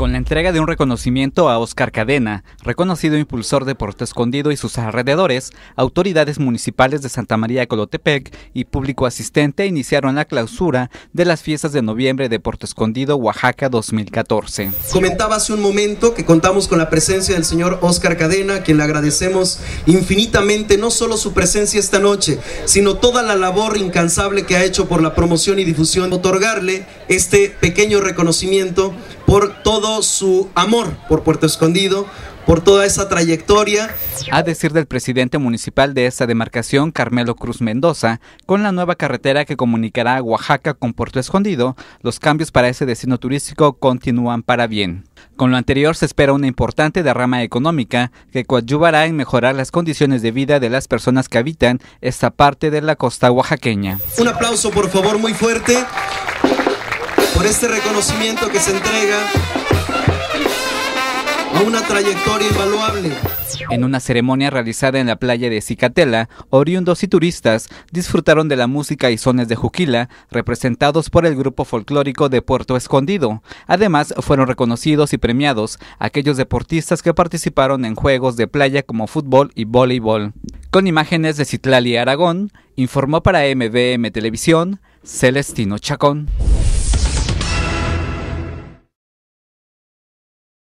con la entrega de un reconocimiento a Óscar Cadena, reconocido impulsor de Puerto Escondido y sus alrededores, autoridades municipales de Santa María de Colotepec y público asistente iniciaron la clausura de las fiestas de noviembre de Puerto Escondido, Oaxaca 2014. Comentaba hace un momento que contamos con la presencia del señor Óscar Cadena, a quien le agradecemos infinitamente no solo su presencia esta noche, sino toda la labor incansable que ha hecho por la promoción y difusión, otorgarle este pequeño reconocimiento por todo su amor por Puerto Escondido, por toda esa trayectoria. A decir del presidente municipal de esta demarcación, Carmelo Cruz Mendoza, con la nueva carretera que comunicará a Oaxaca con Puerto Escondido, los cambios para ese destino turístico continúan para bien. Con lo anterior se espera una importante derrama económica que coadyuvará en mejorar las condiciones de vida de las personas que habitan esta parte de la costa oaxaqueña. Un aplauso por favor muy fuerte por este reconocimiento que se entrega a una trayectoria invaluable. En una ceremonia realizada en la playa de Cicatela, oriundos y turistas disfrutaron de la música y sones de Juquila, representados por el grupo folclórico de Puerto Escondido. Además, fueron reconocidos y premiados aquellos deportistas que participaron en juegos de playa como fútbol y voleibol. Con imágenes de Citlali Aragón, informó para MBM Televisión Celestino Chacón.